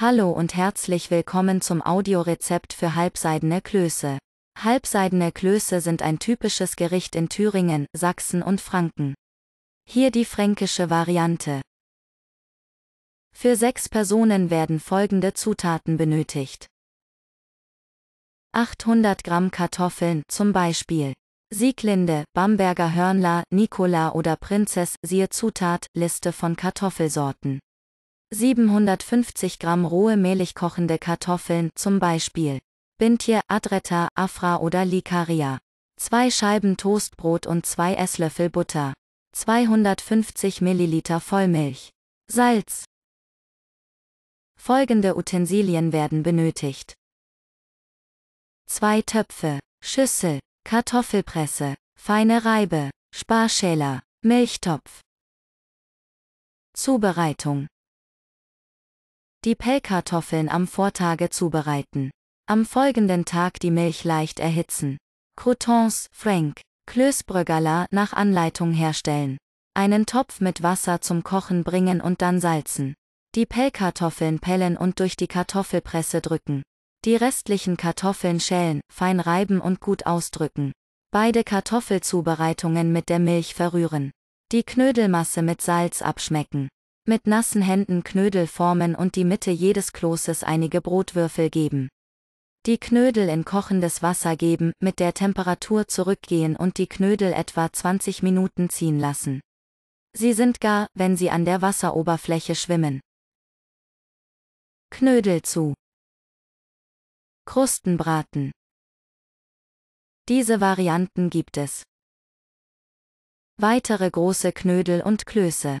Hallo und herzlich willkommen zum Audiorezept für halbseidene Klöße. Halbseidene Klöße sind ein typisches Gericht in Thüringen, Sachsen und Franken. Hier die fränkische Variante. Für sechs Personen werden folgende Zutaten benötigt. 800 Gramm Kartoffeln, zum Beispiel. Sieglinde, Bamberger Hörnler, Nicola oder Prinzess, siehe Zutat, Liste von Kartoffelsorten. 750 Gramm rohe mehlig kochende Kartoffeln, zum Beispiel Bintje, Adretta, Afra oder Licaria. Zwei Scheiben Toastbrot und zwei Esslöffel Butter. 250 Milliliter Vollmilch. Salz. Folgende Utensilien werden benötigt. Zwei Töpfe, Schüssel, Kartoffelpresse, feine Reibe, Sparschäler, Milchtopf. Zubereitung die Pellkartoffeln am Vortage zubereiten. Am folgenden Tag die Milch leicht erhitzen. Croutons, Frank, Klößbrögala nach Anleitung herstellen. Einen Topf mit Wasser zum Kochen bringen und dann salzen. Die Pellkartoffeln pellen und durch die Kartoffelpresse drücken. Die restlichen Kartoffeln schälen, fein reiben und gut ausdrücken. Beide Kartoffelzubereitungen mit der Milch verrühren. Die Knödelmasse mit Salz abschmecken. Mit nassen Händen Knödel formen und die Mitte jedes Kloßes einige Brotwürfel geben. Die Knödel in kochendes Wasser geben, mit der Temperatur zurückgehen und die Knödel etwa 20 Minuten ziehen lassen. Sie sind gar, wenn sie an der Wasseroberfläche schwimmen. Knödel zu. Krustenbraten. Diese Varianten gibt es. Weitere große Knödel und Klöße.